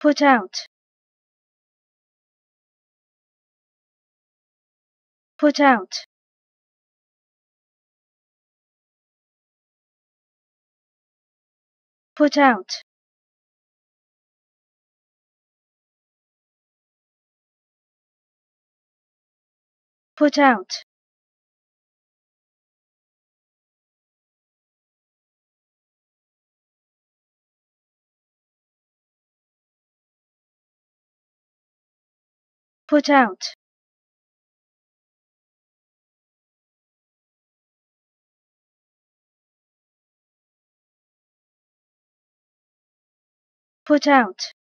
put out put out put out put out put out put out